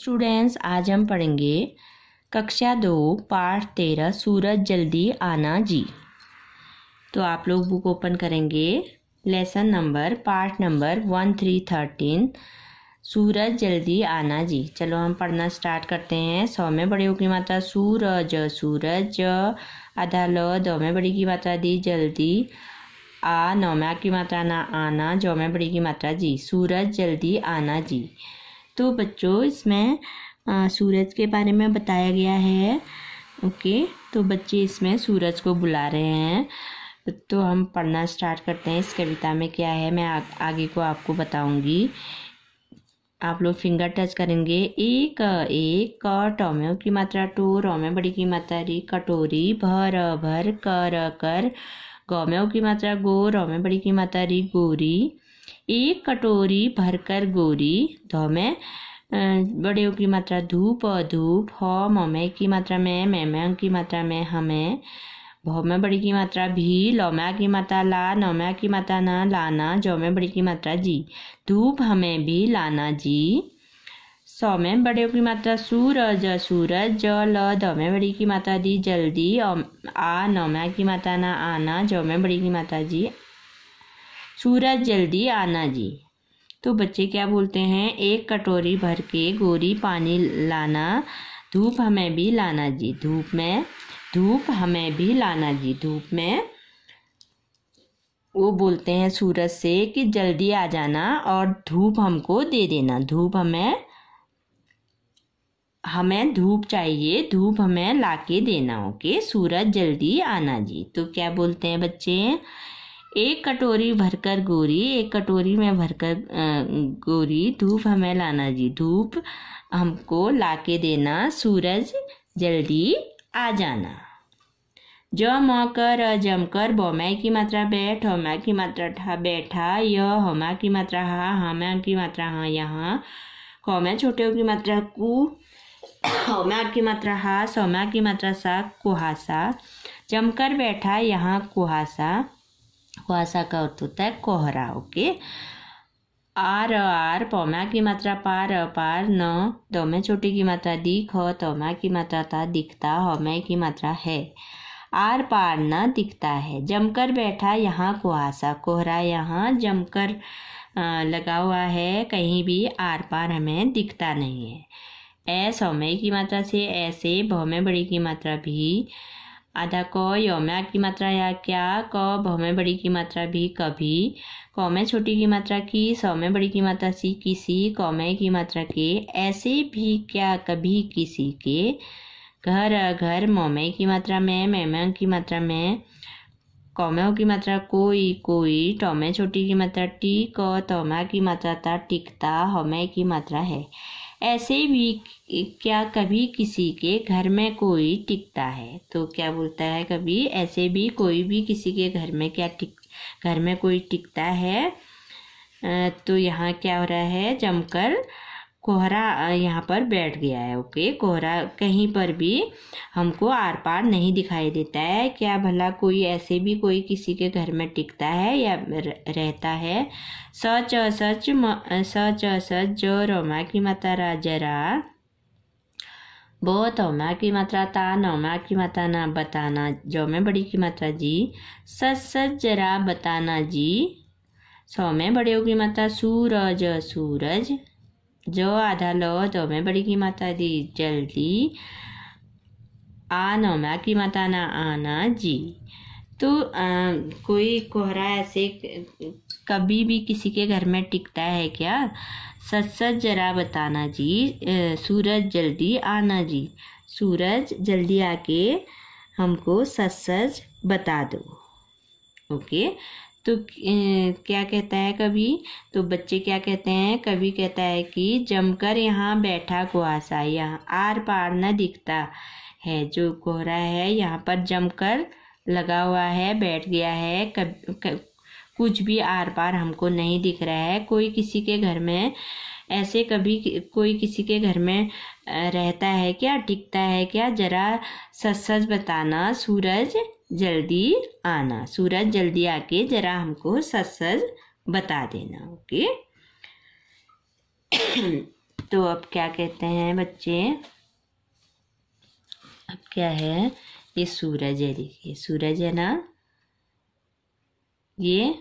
Students आज हम पढ़ेंगे कक्षा दो पाठ तेरह सूरज जल्दी आना जी तो आप लोग बुक ओपन करेंगे lesson number part number one three thirteen सूरज जल्दी आना जी चलो हम पढ़ना स्टार्ट करते हैं सौ में बड़ी की मात्रा सूरज सूरज आधा ल दो में बड़ी की मात्रा दी जल्दी आ नौ में की मात्रा ना आना जो में बड़ी की मात्रा जी सूरज जल्दी आना जी तो बच्चों इसमें सूरज के बारे में बताया गया है ओके तो बच्चे इसमें सूरज को बुला रहे हैं तो हम पढ़ना स्टार्ट करते हैं इस कविता में क्या है मैं आ, आगे को आपको बताऊंगी आप लोग फिंगर टच करेंगे एक एक क ट की मात्रा टो र बड़ी की मात्रा री कटोरी भर भर कर कर ग में की मात्रा गो र बड़ी की मात्रा री गोरी एक कटोरी भरकर गोरी धो में बड़े की मात्रा धूप और धूप हो ममे की मात्रा में मैम की मात्रा में हमें भो में बड़ी की मात्रा भी लोम्या की मात्रा ला नौम्या की मात्रा ना लाना जो में बड़ी की मात्रा जी धूप हमें भी लाना जी सौ में बड़े की मात्रा सूरज सूरज ज ल में बड़ी की मात्रा दी जल्दी आ नौम्या की मात्रा ना आना जो में बड़ी की मात्रा जी सूरज जल्दी आना जी तो बच्चे क्या बोलते हैं एक कटोरी भर के गोरी पानी लाना धूप हमें भी लाना जी धूप में धूप हमें भी लाना जी धूप में वो बोलते हैं सूरज से कि जल्दी आ जाना और धूप हमको दे देना धूप हमें हमें धूप चाहिए धूप हमें लाके देना ओके सूरज जल्दी आना जी तो क्या बोलते हैं बच्चे एक कटोरी भरकर गोरी एक कटोरी में भरकर गोरी धूप हमें लाना जी धूप हमको ला के देना सूरज जल्दी आ जाना ज म कर जमकर बौमय की मात्रा बैठ होमा की मात्रा ठा बैठा य होमा की मात्रा हा हम की मात्रा हाँ यहाँ कौमे छोटे की मात्रा कु होमा की मात्रा हा सोमा की मात्रा सा कुहासा जमकर बैठा यहाँ कुहासा कुहासा का अर्थ होता है कोहरा ओके आर आर पौमा की मात्रा पार पार न दमे छोटी की मात्रा दिख तमा की मात्रा था दिखता हमें की मात्रा है आर पार न दिखता है जमकर बैठा यहाँ कुहासा कोहरा यहाँ जमकर लगा हुआ है कहीं भी आर पार हमें दिखता नहीं है ऐस हमें की मात्रा से ऐसे भौमे बड़ी की मात्रा भी आधा क यौम्या की मात्रा या क्या क भ में बड़ी की मात्रा भी कभी क में छोटी की मात्रा की स में बड़ी की मात्रा सी किसी क में की मात्रा के ऐसे भी क्या कभी किसी के घर घर मोमे की मात्रा में मैम की मात्रा में कौमेओ की मात्रा कोई कोई टोमे छोटी की मात्रा टी क तोमा की मात्रा था टिकता हमे की मात्रा है ऐसे भी क्या कभी किसी के घर में कोई टिकता है तो क्या बोलता है कभी ऐसे भी कोई भी किसी के घर में क्या टिक घर में कोई टिकता है तो यहाँ क्या हो रहा है जमकर कोहरा यहाँ पर बैठ गया है ओके कोहरा कहीं पर भी हमको आर पार नहीं दिखाई देता है क्या भला कोई ऐसे भी कोई किसी के घर में टिकता है या रहता है सच असच सच असच जो रोमा की माता राजरा बहुत होमा की मात्रा ता नौमा की मात्रा ना बताना जो में बड़ी की मात्रा जी सच सच जरा बताना जी सौ में बड़े की मात्रा सूरज सूरज जो आधा लो तो मैं बड़ी की माता दी जल्दी आनो मैं की माता ना आना जी तो आ, कोई कोहरा ऐसे कभी भी किसी के घर में टिकता है क्या सच सच जरा बताना जी आ, सूरज जल्दी आना जी सूरज जल्दी आके हमको सच सच बता दो ओके तो क्या कहता है कभी तो बच्चे क्या कहते हैं कभी कहता है कि जमकर यहाँ बैठा कुहासा यहाँ आर पार न दिखता है जो कोहरा है यहाँ पर जमकर लगा हुआ है बैठ गया है कब, कब कुछ भी आर पार हमको नहीं दिख रहा है कोई किसी के घर में ऐसे कभी कोई किसी के घर में रहता है क्या टिकता है क्या जरा सच सच बताना सूरज जल्दी आना सूरज जल्दी आके ज़रा हमको सच सच बता देना ओके तो अब क्या कहते हैं बच्चे अब क्या है ये सूरज है देखिए सूरज है ना ये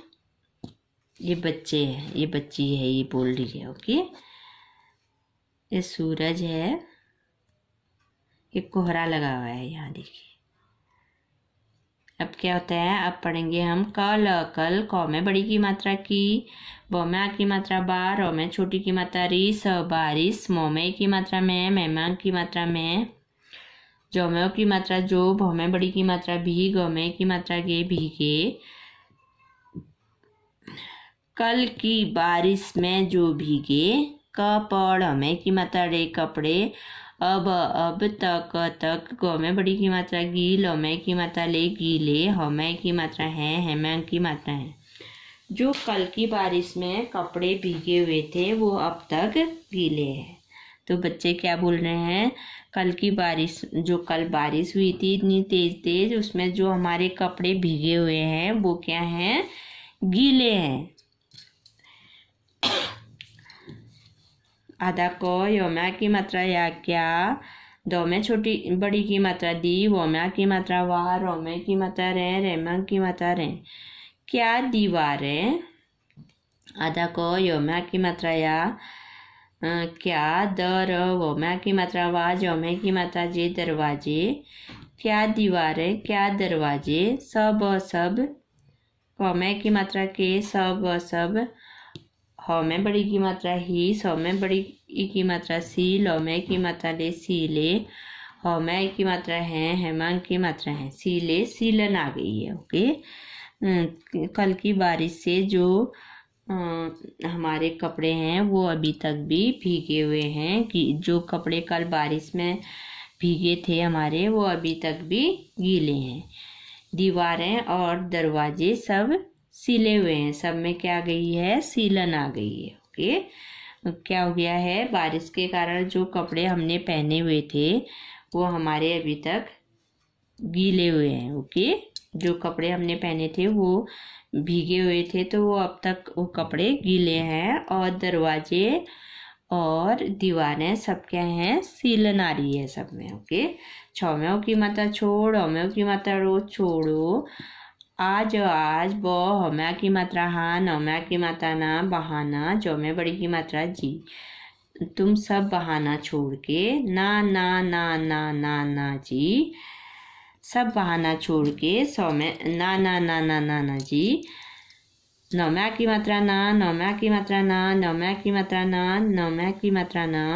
ये बच्चे है ये बच्ची है ये बोल रही है ओके ये सूरज है ये कोहरा लगा हुआ है यहाँ देखिए अब क्या होता है अब पढ़ेंगे हम क ल कल क में बड़ी की मात्रा की ब में आ की मात्रा बार र में छोटी की मात्रा री स बारिश म में की मात्रा में मेमा की मात्रा में ज में की मात्रा जो भ में बड़ी की मात्रा भी ग में की मात्रा के भीगे कल की बारिश में जो भीगे क पढ़ में की मात्रा रे कपड़े अब अब तक तक ग में बड़ी की मात्रा गी ल में की मात्रा ले गी ले हमें की मात्रा है हेमय की मात्रा है जो कल की बारिश में कपड़े भीगे हुए थे वो अब तक गीले हैं तो बच्चे क्या बोल रहे हैं कल की बारिश जो कल बारिश हुई थी इतनी तेज़ तेज़ उसमें जो हमारे कपड़े भीगे हुए हैं वो क्या हैं गीले हैं आधा को योम्या की मात्रा या क्या दो में छोटी बड़ी की मात्रा दी वोम्या की मात्रा वाह में की मात्रा रे रेमा की मात्रा रे क्या है आधा को योम्या की मात्रा या क्या दर वो वोम्या की मात्रा वाह में की मात्रा जी दरवाजे क्या है क्या दरवाजे सब सब कौमे की मात्रा के सब सब ह में बड़ी की मात्रा ही स में बड़ी ई की मात्रा सी ल में की मात्रा ले सी ले ह में की मात्रा है हेमा की मात्रा है सी ले सीलन आ गई है ओके कल की बारिश से जो आ, हमारे कपड़े हैं वो अभी तक भी भीगे हुए हैं कि जो कपड़े कल बारिश में भीगे थे हमारे वो अभी तक भी गीले हैं दीवारें और दरवाजे सब सिले हुए हैं सब में क्या आ गई है सीलन आ गई है ओके क्या हो गया है बारिश के कारण जो कपड़े हमने पहने हुए थे वो हमारे अभी तक गीले हुए हैं ओके जो कपड़े हमने पहने थे वो भीगे हुए थे तो वो अब तक वो कपड़े गीले हैं और दरवाजे और दीवारें सब क्या हैं सीलन आ रही है सब में ओके छौम्यों की माता छोड़ औम्यों की माता रो छोड़ो आज आज बो हम्या की मात्रा हान हम्या की मात्रा ना बहाना जो मैं बड़ी की मात्रा जी तुम सब बहाना छोड़ के ना ना ना ना ना ना जी सब बहाना छोड़ के सौ में ना ना ना ना ना ना जी नौम्या की मात्रा ना नौम्या की मात्रा ना नौम्या की मात्रा ना नौम्या की मात्रा ना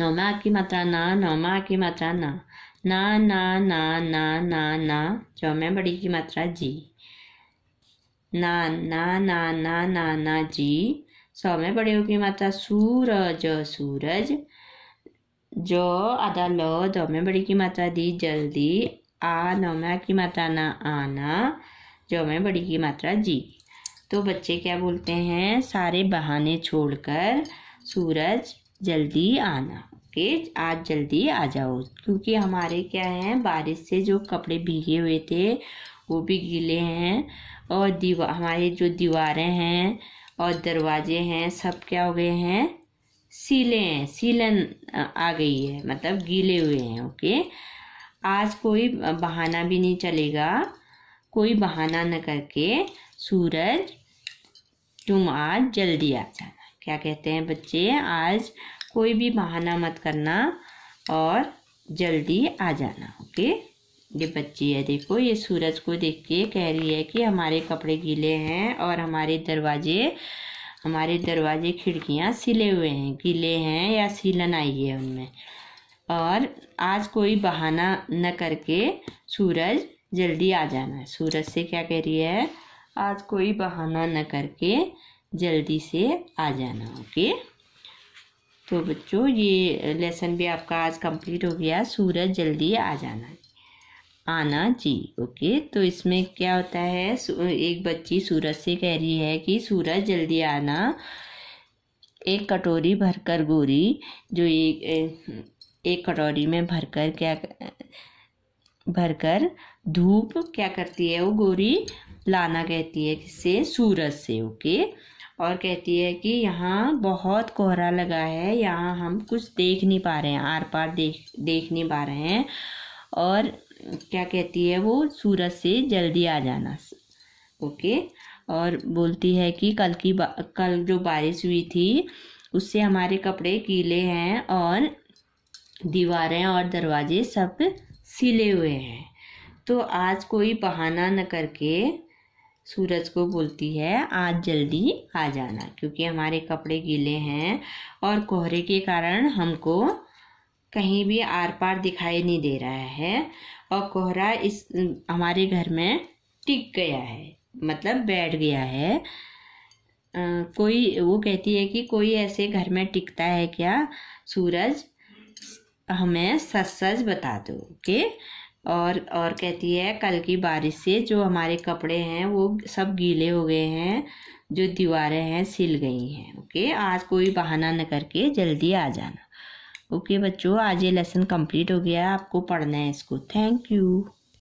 नौम्या की मात्रा ना नौम्या की मात्रा ना ना ना ना ना ना ना चौ में बड़ी की मात्रा जी ना ना ना ना ना ना जी सौ में बड़े की मात्रा सूरज सूरज जो आधा लो दो में बड़ी की मात्रा दी जल्दी आ नौ में की मात्रा ना आना जो में बड़ी की मात्रा जी तो बच्चे क्या बोलते हैं सारे बहाने छोड़कर सूरज जल्दी आना कि आज जल्दी आ जाओ क्योंकि हमारे क्या है बारिश से जो कपड़े भीगे हुए थे वो भी गीले हैं और दीवा हमारे जो दीवारें हैं और दरवाजे हैं सब क्या हो गए हैं सीले हैं सीलन आ गई है मतलब गीले हुए हैं ओके आज कोई बहाना भी नहीं चलेगा कोई बहाना न करके सूरज तुम आज जल्दी आ जाना क्या कहते हैं बच्चे आज कोई भी बहाना मत करना और जल्दी आ जाना ओके ये बच्ची है देखो ये सूरज को देख के कह रही है कि हमारे कपड़े गीले हैं और हमारे दरवाजे हमारे दरवाजे खिड़कियाँ सिले हुए हैं गीले हैं या सीलन आई है उनमें और आज कोई बहाना न करके सूरज जल्दी आ जाना है सूरज से क्या कह रही है आज कोई बहाना न करके जल्दी से आ जाना ओके okay? तो बच्चों ये लेसन भी आपका आज कंप्लीट हो गया सूरज जल्दी आ जाना आना जी ओके तो इसमें क्या होता है एक बच्ची सूरज से कह रही है कि सूरज जल्दी आना एक कटोरी भरकर गोरी जो एक एक कटोरी में भरकर क्या भरकर धूप क्या करती है वो गोरी लाना कहती है किससे सूरज से ओके और कहती है कि यहाँ बहुत कोहरा लगा है यहाँ हम कुछ देख नहीं पा रहे हैं आर पार देख देख नहीं पा रहे हैं और क्या कहती है वो सूरज से जल्दी आ जाना ओके और बोलती है कि कल की कल जो बारिश हुई थी उससे हमारे कपड़े गीले हैं और दीवारें और दरवाजे सब सिले हुए हैं तो आज कोई बहाना न करके सूरज को बोलती है आज जल्दी आ जाना क्योंकि हमारे कपड़े गीले हैं और कोहरे के कारण हमको कहीं भी आर पार दिखाई नहीं दे रहा है और कोहरा इस हमारे घर में टिक गया है मतलब बैठ गया है आ, कोई वो कहती है कि कोई ऐसे घर में टिकता है क्या सूरज हमें सच सच बता दो ओके और और कहती है कल की बारिश से जो हमारे कपड़े हैं वो सब गीले हो गए हैं जो दीवारें हैं सिल गई हैं ओके आज कोई बहाना न करके जल्दी आ जाना ओके बच्चों आज ये लेसन कंप्लीट हो गया आपको पढ़ना है इसको थैंक यू